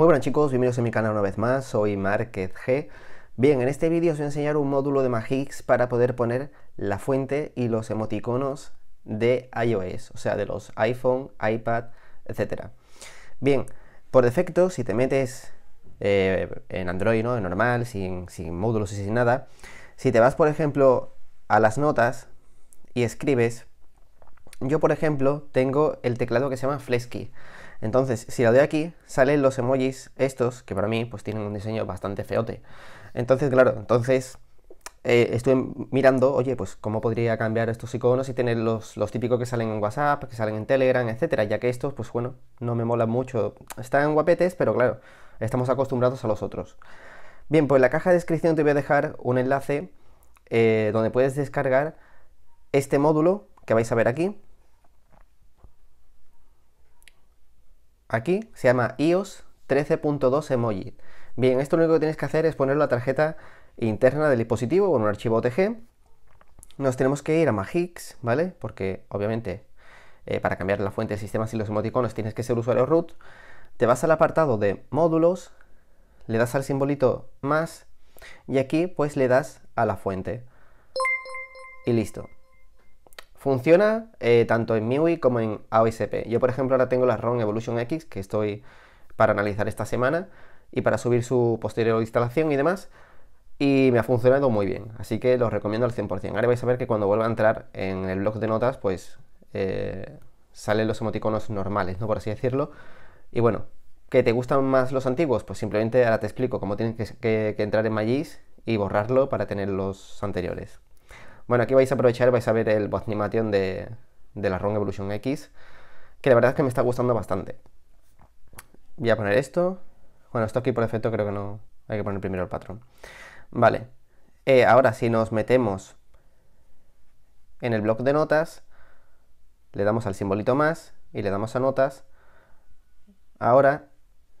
Muy buenas chicos, bienvenidos a mi canal una vez más, soy Márquez G. Bien, en este vídeo os voy a enseñar un módulo de Magix para poder poner la fuente y los emoticonos de iOS, o sea, de los iPhone, iPad, etc. Bien, por defecto, si te metes eh, en Android, ¿no? En normal, sin, sin módulos y sin nada, si te vas, por ejemplo, a las notas y escribes, yo, por ejemplo, tengo el teclado que se llama Flesky. Entonces, si la doy aquí, salen los emojis estos, que para mí pues tienen un diseño bastante feote. Entonces, claro, entonces eh, estoy mirando, oye, pues cómo podría cambiar estos iconos y tener los, típicos que salen en WhatsApp, que salen en Telegram, etcétera, ya que estos, pues bueno, no me molan mucho. Están guapetes, pero claro, estamos acostumbrados a los otros. Bien, pues en la caja de descripción te voy a dejar un enlace eh, donde puedes descargar este módulo que vais a ver aquí, Aquí se llama iOS 13.2 emoji. Bien, esto lo único que tienes que hacer es poner la tarjeta interna del dispositivo con un archivo OTG. Nos tenemos que ir a Magix, ¿vale? Porque obviamente eh, para cambiar la fuente de sistemas y los emoticonos tienes que ser usuario root. Te vas al apartado de módulos, le das al simbolito más y aquí pues le das a la fuente. Y listo. Funciona eh, tanto en MIUI como en AOSP. Yo, por ejemplo, ahora tengo la ROM Evolution X que estoy para analizar esta semana y para subir su posterior instalación y demás. Y me ha funcionado muy bien, así que lo recomiendo al 100%. Ahora vais a ver que cuando vuelva a entrar en el blog de notas, pues eh, salen los emoticonos normales, ¿no? Por así decirlo. Y bueno, ¿que te gustan más los antiguos? Pues simplemente ahora te explico cómo tienes que, entrar en Magis y borrarlo para tener los anteriores. Bueno, aquí vais a aprovechar, vais a ver el voz de, la Ron Evolution X, que la verdad es que me está gustando bastante. Voy a poner esto. Bueno, esto aquí por defecto creo que no... Hay que poner primero el patrón. Vale. Eh, ahora, si nos metemos en el bloc de notas, le damos al simbolito más y le damos a notas. Ahora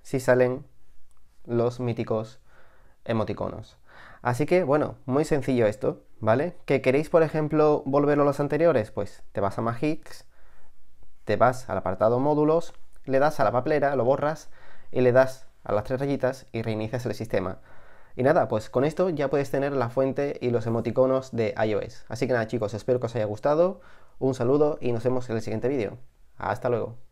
sí salen los míticos emoticonos. Así que, bueno, muy sencillo esto. ¿vale? ¿Que queréis, por ejemplo, volver a los anteriores? Pues te vas a Magix, te vas al apartado módulos, le das a la papelera, lo borras y le das a las tres rayitas y reinicias el sistema. Y nada, pues con esto ya puedes tener la fuente y los emoticonos de iOS. Así que nada chicos, espero que os haya gustado, un saludo y nos vemos en el siguiente vídeo. Hasta luego.